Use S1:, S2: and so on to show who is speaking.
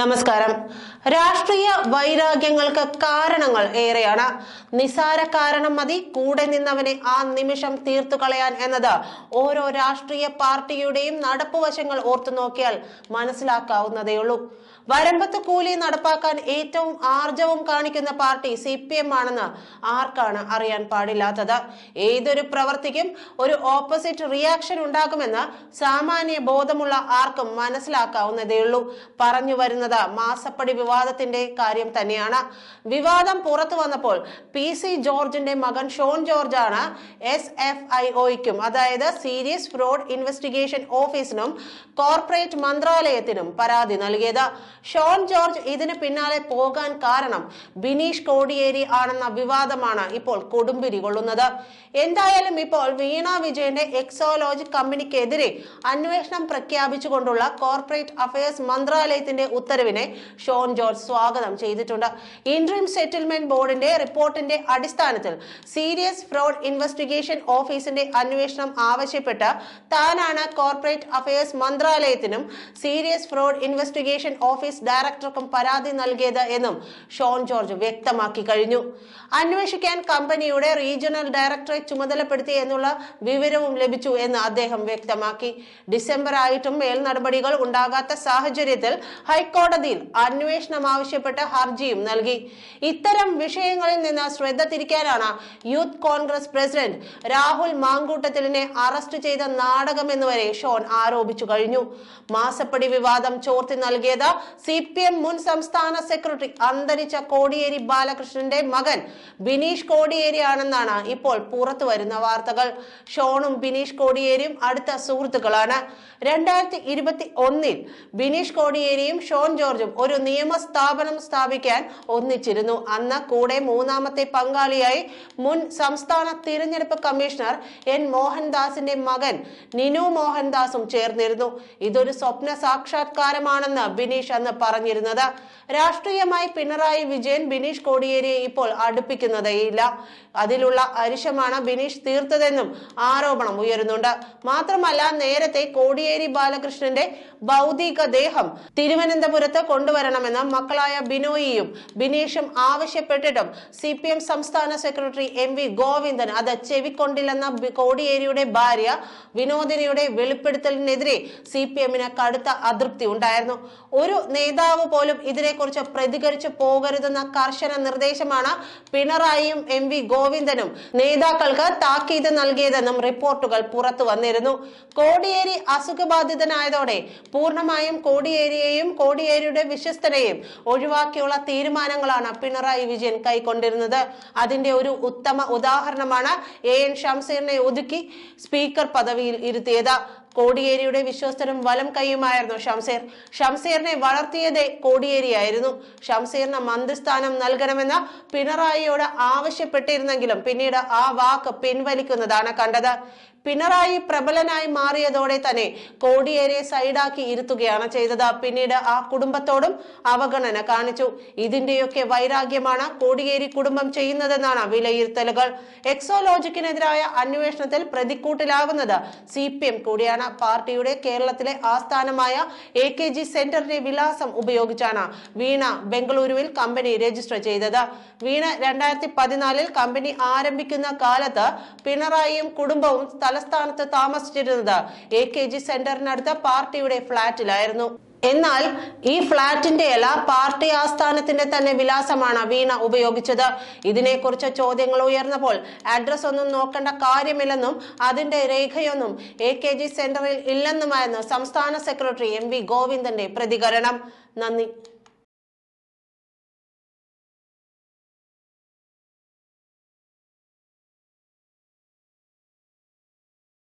S1: നമസ്കാരം രാഷ്ട്രീയ വൈരാഗ്യങ്ങൾക്ക് കാരണങ്ങൾ ഏറെയാണ് നിസാര കാരണം മതി കൂടെ നിന്നവനെ ആ നിമിഷം തീർത്തു കളയാൻ എന്നത് ഓരോ രാഷ്ട്രീയ പാർട്ടിയുടെയും നടപ്പുവശങ്ങൾ ഓർത്തു നോക്കിയാൽ മനസ്സിലാക്കാവുന്നതേയുള്ളൂ വരമ്പത്ത് കൂലി നടപ്പാക്കാൻ ഏറ്റവും ആർജവം കാണിക്കുന്ന പാർട്ടി സി പി എം ആണെന്ന് ആർക്കാണ് അറിയാൻ പാടില്ലാത്തത് ഏതൊരു പ്രവർത്തിക്കും ഒരു ഓപ്പോസിറ്റ് റിയാക്ഷൻ ഉണ്ടാകുമെന്ന് സാമാന്യ ബോധമുള്ള ആർക്കും മനസ്സിലാക്കാവുന്നതേയുള്ളൂ പറഞ്ഞു വരുന്നത് മാസപ്പടി വിവാദത്തിന്റെ കാര്യം തന്നെയാണ് വിവാദം പുറത്തു വന്നപ്പോൾ പി സി ജോർജിന്റെ മകൻ ഷോൺ ജോർജാണ് എസ് എഫ് ഐ ഒയ്ക്കും അതായത് സീരിയസ് ഫ്രോഡ് ഇൻവെസ്റ്റിഗേഷൻ ഓഫീസിനും കോർപ്പറേറ്റ് മന്ത്രാലയത്തിനും പരാതി നൽകിയത് ഷോൺ ജോർജ് ഇതിന് പിന്നാലെ പോകാൻ കാരണം ബിനീഷ് കോടിയേരി ആണെന്ന വിവാദമാണ് ഇപ്പോൾ കൊടുമ്പിരി കൊള്ളുന്നത് എന്തായാലും ഇപ്പോൾ വീണ വിജയന്റെ എക്സോലോജി കമ്പനിക്കെതിരെ അന്വേഷണം പ്രഖ്യാപിച്ചുകൊണ്ടുള്ള കോർപ്പറേറ്റ് അഫയേഴ്സ് മന്ത്രാലയത്തിന്റെ ഉത്തരവിനെ ഷോൺ ജോർജ് സ്വാഗതം ചെയ്തിട്ടുണ്ട് ഇൻട്രീം സെറ്റിൽമെന്റ് ബോർഡിന്റെ റിപ്പോർട്ടിന്റെ അടിസ്ഥാനത്തിൽ സീരിയസ് ഫ്രോഡ് ഇൻവെസ്റ്റിഗേഷൻ ഓഫീസിന്റെ അന്വേഷണം ആവശ്യപ്പെട്ട് താനാണ് കോർപ്പറേറ്റ് അഫയേഴ്സ് മന്ത്രാലയത്തിനും serious fraud investigation office office ഡയറക്ടർക്കും പരാതി നൽകിയത് എന്നും ഷോൺ ജോർജ് വ്യക്തമാക്കി കഴിഞ്ഞു അന്വേഷിക്കാൻ കമ്പനിയുടെ റീജിയണൽ ഡയറക്ടറെ ചുമതലപ്പെടുത്തി എന്നുള്ള വിവരവും ലഭിച്ചു എന്ന് അദ്ദേഹം വ്യക്തമാക്കി ഡിസംബർ ആയിട്ടും മേൽ നടപടികൾ ഉണ്ടാകാത്ത സാഹചര്യത്തിൽ ഹൈക്കോടതിയിൽ അന്വേഷണം ആവശ്യപ്പെട്ട് ഹർജിയും നൽകി ഇത്തരം വിഷയങ്ങളിൽ നിന്ന് ശ്രദ്ധ തിരിക്കാനാണ് യൂത്ത് കോൺഗ്രസ് പ്രസിഡന്റ് രാഹുൽ മാങ്കൂട്ടത്തിലിനെ അറസ്റ്റ് ചെയ്ത നാടകമെന്നുവരെ ഷോൺ ആരോപിച്ചു കഴിഞ്ഞു മാസപ്പടി വിവാദം ചോർത്തി നൽകിയത് സി പി എം മുൻ സംസ്ഥാന സെക്രട്ടറി അന്തരിച്ച കോടിയേരി ബാലകൃഷ്ണന്റെ മകൻ ബിനീഷ് കോടിയേരിയാണെന്നാണ് ഇപ്പോൾ പുറത്തു വരുന്ന വാർത്തകൾ ഷോണും ബിനീഷ് കോടിയേരിയും അടുത്ത സുഹൃത്തുക്കളാണ് രണ്ടായിരത്തി ഇരുപത്തി ഒന്നിൽ ബിനീഷ് കോടിയേരിയും ഷോൺ ജോർജും ഒരു നിയമസ്ഥാപനം സ്ഥാപിക്കാൻ ഒന്നിച്ചിരുന്നു അന്ന് കൂടെ മൂന്നാമത്തെ പങ്കാളിയായി മുൻ സംസ്ഥാന തിരഞ്ഞെടുപ്പ് കമ്മീഷണർ എൻ മോഹൻദാസിന്റെ മകൻ നിനു മോഹൻദാസും ചേർന്നിരുന്നു ഇതൊരു സ്വപ്ന സാക്ഷാത്കാരമാണെന്ന് ബിനീഷ് എന്ന് പറഞ്ഞിരുന്നത് രാഷ്ട്രീയമായി പിണറായി വിജയൻ ബിനീഷ് കോടിയേരിയെ ഇപ്പോൾ അടുപ്പിക്കുന്നതേയില്ല അതിലുള്ള അരിശമാണ് ബിനീഷ് തീർത്തതെന്നും ആരോപണം ഉയരുന്നുണ്ട് മാത്രമല്ല നേരത്തെ കോടിയേരി ബാലകൃഷ്ണന്റെ ഭൗതിക ദേഹം തിരുവനന്തപുരത്ത് കൊണ്ടുവരണമെന്ന് മക്കളായ ബിനോയിയും ബിനീഷും ആവശ്യപ്പെട്ടിട്ടും സി പി എം സംസ്ഥാന സെക്രട്ടറി എം വി ഗോവിന്ദൻ അത് ചെവിക്കൊണ്ടില്ലെന്ന കോടിയേരിയുടെ ഭാര്യ വിനോദിനിയുടെ വെളിപ്പെടുത്തലിനെതിരെ സി പി എമ്മിന് കടുത്ത അതൃപ്തി ഉണ്ടായിരുന്നു ഒരു നേതാവ് പോലും ഇതിനെക്കുറിച്ച് പ്രതികരിച്ചു പോകരുതെന്ന കർശന നിർദ്ദേശമാണ് പിണറായിയും എം വി ഗോവിന്ദനും നേതാക്കൾക്ക് താക്കീത് നൽകിയതെന്നും റിപ്പോർട്ടുകൾ പുറത്തു വന്നിരുന്നു കോടിയേരി അസുഖബാധിതനായതോടെ പൂർണ്ണമായും കോടിയേരിയെയും കോടിയേരിയുടെ വിശ്വസ്തനെയും ഒഴിവാക്കിയുള്ള തീരുമാനങ്ങളാണ് പിണറായി വിജയൻ കൈക്കൊണ്ടിരുന്നത് അതിന്റെ ഒരു ഉത്തമ ഉദാഹരണമാണ് എ എൻ ഷംസീറിനെ ഒതുക്കി സ്പീക്കർ പദവിയിൽ ഇരുത്തിയത് കോടിയേരിയുടെ വിശ്വസ്തരും വലം കൈയുമായിരുന്നു ഷംസീർ ഷംസീറിനെ വളർത്തിയതേ കോടിയേരിയായിരുന്നു ഷംസീറിന് മന്ത്രിസ്ഥാനം നൽകണമെന്ന് പിണറായിയോട് ആവശ്യപ്പെട്ടിരുന്നെങ്കിലും പിന്നീട് ആ വാക്ക് പിൻവലിക്കുന്നതാണ് കണ്ടത് പിണറായി പ്രബലനായി മാറിയതോടെ തന്നെ കോടിയേരെ സൈഡാക്കി ഇരുത്തുകയാണ് ചെയ്തത് പിന്നീട് ആ കുടുംബത്തോടും അവഗണന കാണിച്ചു ഇതിന്റെയൊക്കെ വൈരാഗ്യമാണ് കോടിയേരി കുടുംബം ചെയ്യുന്നതെന്നാണ് വിലയിരുത്തലുകൾ എക്സോലോജിക്കിനെതിരായ അന്വേഷണത്തിൽ പ്രതിക്കൂട്ടിലാകുന്നത് സി പി എം കൂടിയാണ് പാർട്ടിയുടെ കേരളത്തിലെ ആസ്ഥാനമായ എ കെ ജി സെന്ററിന്റെ വിലാസം ഉപയോഗിച്ചാണ് വീണ ബംഗളൂരുവിൽ കമ്പനി രജിസ്റ്റർ ചെയ്തത് വീണ രണ്ടായിരത്തി പതിനാലിൽ കമ്പനി ആരംഭിക്കുന്ന കാലത്ത് പിണറായിയും കുടുംബവും തലസ്ഥാനത്ത് താമസിച്ചിരുന്നത് എ കെ ജി സെന്ററിനടുത്ത് പാർട്ടിയുടെ ഫ്ളാറ്റിലായിരുന്നു എന്നാൽ ഈ ഫ്ളാറ്റിന്റെ അല്ല പാർട്ടി ആസ്ഥാനത്തിന്റെ തന്നെ വിലാസമാണ് വീണ ഉപയോഗിച്ചത് ഇതിനെക്കുറിച്ച് ചോദ്യങ്ങൾ ഉയർന്നപ്പോൾ അഡ്രസ് ഒന്നും നോക്കേണ്ട കാര്യമില്ലെന്നും അതിന്റെ രേഖയൊന്നും എ കെ ജി സെന്ററിൽ ഇല്ലെന്നുമായിരുന്നു സംസ്ഥാന സെക്രട്ടറി എം വി ഗോവിന്ദന്റെ പ്രതികരണം നന്ദി